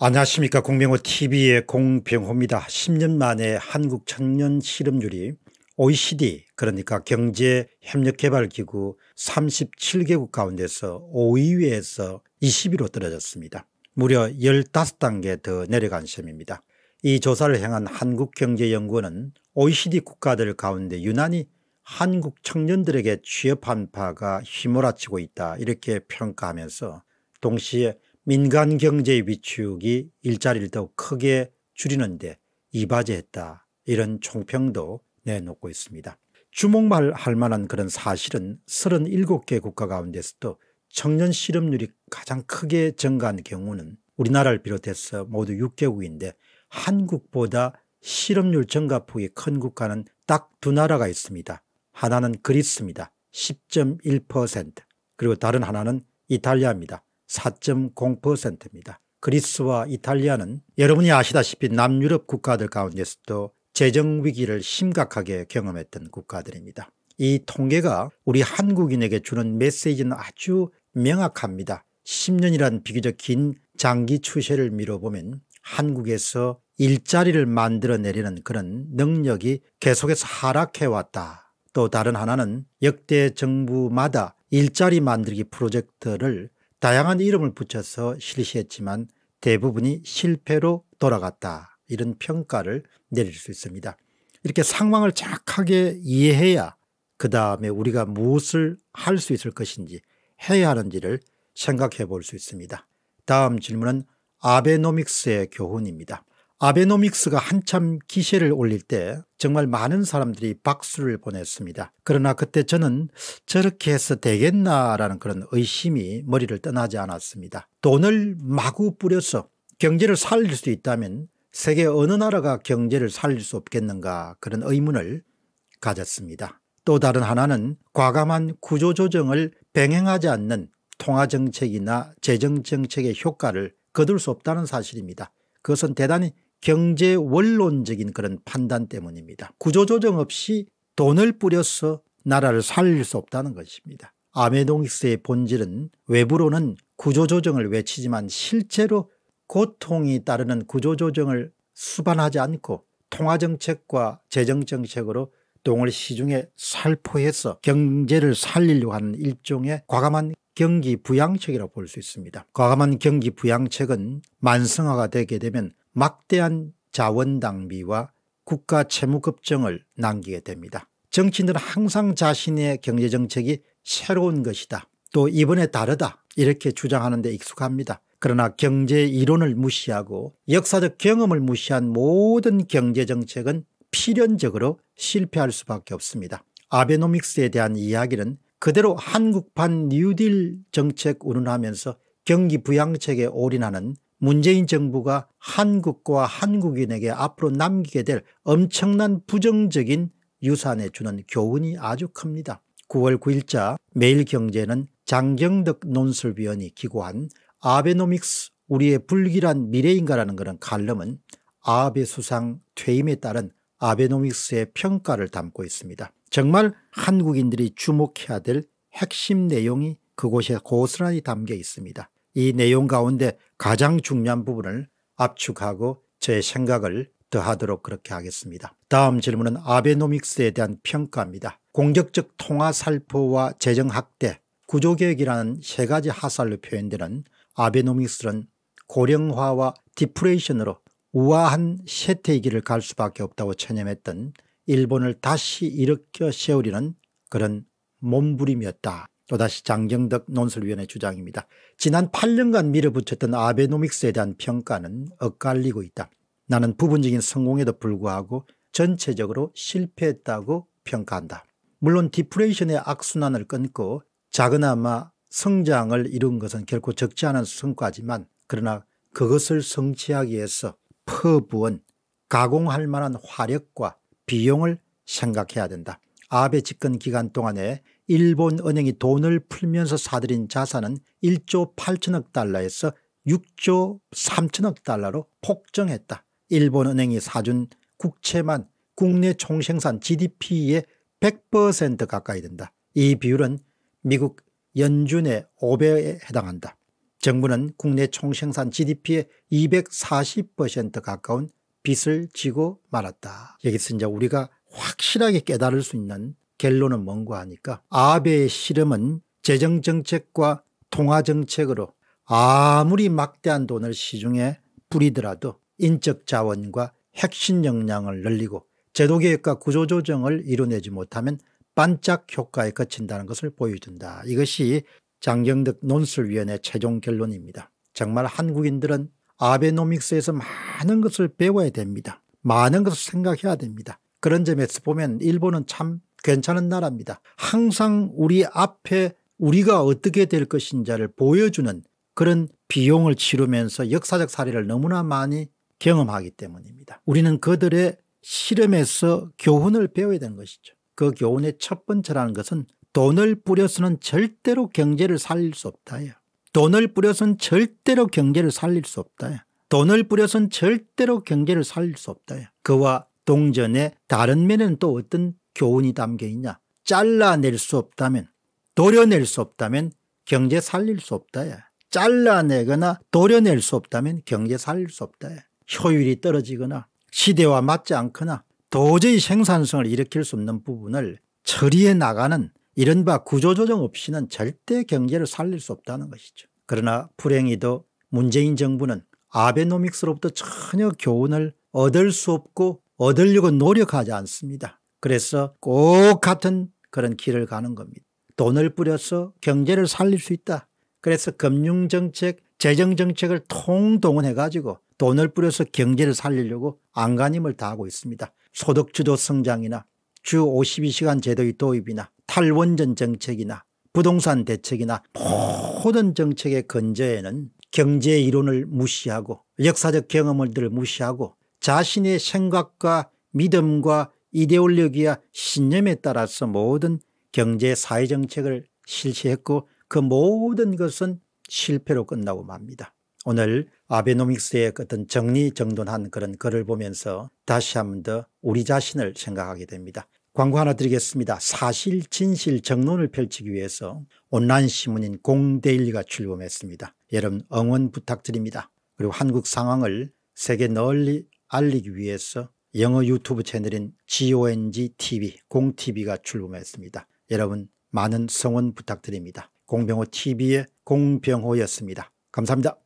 안녕하십니까 공병호 tv의 공병호입니다. 10년 만에 한국 청년 실업률이 OECD 그러니까 경제협력개발기구 37개국 가운데서 5위에서 20위로 떨어졌습니다. 무려 15단계 더 내려간 셈입니다. 이 조사를 향한 한국경제연구원은 OECD 국가들 가운데 유난히 한국 청년들에게 취업한 파가 휘몰아치고 있다 이렇게 평가하면서 동시에 민간 경제의 비축이 일자리를 더 크게 줄이는데 이바지했다 이런 총평도 내놓고 있습니다. 주목할 할 만한 그런 사실은 37개 국가 가운데서도 청년 실업률이 가장 크게 증가한 경우는 우리나라를 비롯해서 모두 6개국인데 한국보다 실업률 증가폭이 큰 국가는 딱 두 나라가 있습니다. 하나는 그리스입니다. 10.1% 그리고 다른 하나는 이탈리아입니다. 4.0%입니다. 그리스와 이탈리아는 여러분이 아시다시피 남유럽 국가들 가운데서도 재정위기를 심각하게 경험했던 국가들입니다. 이 통계가 우리 한국인에게 주는 메시지는 아주 명확합니다. 10년이란 비교적 긴 장기 추세를 미뤄보면 한국에서 일자리를 만들어내려는 그런 능력이 계속해서 하락해왔다. 또 다른 하나는 역대 정부마다 일자리 만들기 프로젝트를 다양한 이름을 붙여서 실시했지만 대부분이 실패로 돌아갔다 이런 평가를 내릴 수 있습니다. 이렇게 상황을 정확하게 이해해야 그 다음에 우리가 무엇을 할 수 있을 것인지 해야 하는지를 생각해 볼 수 있습니다. 다음 질문은 아베노믹스의 교훈입니다. 아베노믹스가 한참 기세를 올릴 때 정말 많은 사람들이 박수를 보냈습니다. 그러나 그때 저는 저렇게 해서 되겠나라는 그런 의심이 머리를 떠나지 않았습니다. 돈을 마구 뿌려서 경제를 살릴 수 있다면 세계 어느 나라가 경제를 살릴 수 없겠는가 그런 의문을 가졌습니다. 또 다른 하나는 과감한 구조조정을 병행하지 않는 통화정책이나 재정정책의 효과를 거둘 수 없다는 사실입니다. 그것은 대단히 경제 원론적인 그런 판단 때문입니다. 구조조정 없이 돈을 뿌려서 나라를 살릴 수 없다는 것입니다. 아메동스의 본질은 외부로는 구조조정을 외치지만 실제로 고통이 따르는 구조조정을 수반하지 않고 통화정책과 재정정책으로 동을 시중에 살포해서 경제를 살리려고 하는 일종의 과감한 경기 부양책이라고 볼 수 있습니다. 과감한 경기 부양책은 만성화가 되게 되면 막대한 자원 낭비와 국가 채무 걱정을 남기게 됩니다. 정치인들은 항상 자신의 경제정책이 새로운 것이다. 또 이번에 다르다. 이렇게 주장하는 데 익숙합니다. 그러나 경제 이론을 무시하고 역사적 경험을 무시한 모든 경제정책은 필연적으로 실패할 수밖에 없습니다. 아베노믹스에 대한 이야기는 그대로 한국판 뉴딜 정책 운운하면서 경기 부양책에 올인하는 문재인 정부가 한국과 한국인에게 앞으로 남기게 될 엄청난 부정적인 유산에 주는 교훈이 아주 큽니다. 9월 9일자 매일경제는 장경덕 논술위원이 기고한 아베노믹스 우리의 불길한 미래인가라는 그런 칼럼은 아베 수상 퇴임에 따른 아베노믹스의 평가를 담고 있습니다. 정말 한국인들이 주목해야 될 핵심 내용이 그곳에 고스란히 담겨 있습니다. 이 내용 가운데 가장 중요한 부분을 압축하고 제 생각을 더하도록 그렇게 하겠습니다. 다음 질문은 아베노믹스에 대한 평가입니다. 공격적 통화살포와 재정확대 구조개혁이라는 세 가지 하살로 표현되는 아베노믹스는 고령화와 디프레이션으로 우아한 쇠퇴기를갈 수밖에 없다고 체념했던 일본을 다시 일으켜 세우려는 그런 몸부림이었다 또다시 장경덕 논술위원회 주장입니다. 지난 8년간 밀어붙였던 아베노믹스에 대한 평가는 엇갈리고 있다. 나는 부분적인 성공에도 불구하고 전체적으로 실패했다고 평가한다. 물론 디프레이션의 악순환을 끊고 작은아마 성장을 이룬 것은 결코 적지 않은 성과지만 그러나 그것을 성취하기 위해서 퍼부은 가공할 만한 화력과 비용을 생각해야 된다. 아베 집권 기간 동안에 일본 은행이 돈을 풀면서 사들인 자산은 1조 8천억 달러에서 6조 3천억 달러로 폭증했다. 일본 은행이 사준 국채만 국내 총생산 GDP의 100% 가까이 된다. 이 비율은 미국 연준의 5배에 해당한다. 정부는 국내 총생산 GDP의 240% 가까운 빚을 지고 말았다. 여기서 이제 우리가 확실하게 깨달을 수 있는 결론은 뭔고 하니까 아베의 실험은 재정정책과 통화정책으로 아무리 막대한 돈을 시중에 뿌리더라도 인적 자원과 핵심 역량을 늘리고 제도개혁과 구조조정을 이뤄내지 못하면 반짝 효과에 그친다는 것을 보여준다. 이것이 장경덕 논술위원회 최종 결론입니다. 정말 한국인들은 아베노믹스에서 많은 것을 배워야 됩니다. 많은 것을 생각해야 됩니다. 그런 점에서 보면 일본은 참 괜찮은 나라입니다. 항상 우리 앞에 우리가 어떻게 될 것인지를 보여주는 그런 비용을 치르면서 역사적 사례를 너무나 많이 경험하기 때문입니다. 우리는 그들의 실험에서 교훈을 배워야 되는 것이죠. 그 교훈의 첫 번째라는 것은 돈을 뿌려서는 절대로 경제를 살릴 수없다요 돈을 뿌려서는 절대로 경제를 살릴 수없다요 돈을 뿌려서는 절대로 경제를 살릴 수없다요 그와 동전의 다른 면에는 또 어떤 교훈이 담겨 있냐? 잘라낼 수 없다면 도려낼 수 없다면 경제 살릴 수 없다야. 잘라내거나 도려낼 수 없다면 경제 살릴 수 없다야. 효율이 떨어지거나 시대와 맞지 않거나 도저히 생산성을 일으킬 수 없는 부분을 처리해 나가는 이른바 구조조정 없이는 절대 경제를 살릴 수 없다는 것이죠. 그러나 불행히도 문재인 정부는 아베노믹스로부터 전혀 교훈을 얻을 수 없고 얻으려고 노력하지 않습니다. 그래서 꼭 같은 그런 길을 가는 겁니다. 돈을 뿌려서 경제를 살릴 수 있다. 그래서 금융정책, 재정정책을 통동원해 가지고 돈을 뿌려서 경제를 살리려고 안간힘을 다하고 있습니다. 소득주도 성장이나 주 52시간 제도의 도입이나 탈원전 정책이나 부동산 대책이나 모든 정책의 근저에는 경제 이론을 무시하고 역사적 경험들을 무시하고 자신의 생각과 믿음과 이데올로기와 신념에 따라서 모든 경제 사회정책을 실시했고 그 모든 것은 실패로 끝나고 맙니다. 오늘 아베노믹스의 어떤 정리정돈한 그런 글을 보면서 다시 한 번 더 우리 자신을 생각하게 됩니다. 광고 하나 드리겠습니다. 사실 진실 정론을 펼치기 위해서 온라인 신문인 공데일리가 출범했습니다. 여러분 응원 부탁드립니다. 그리고 한국 상황을 세계 널리 알리기 위해서 영어 유튜브 채널인 GONG TV 공TV가 출범했습니다. 여러분 많은 성원 부탁드립니다. 공병호 TV의 공병호였습니다. 감사합니다.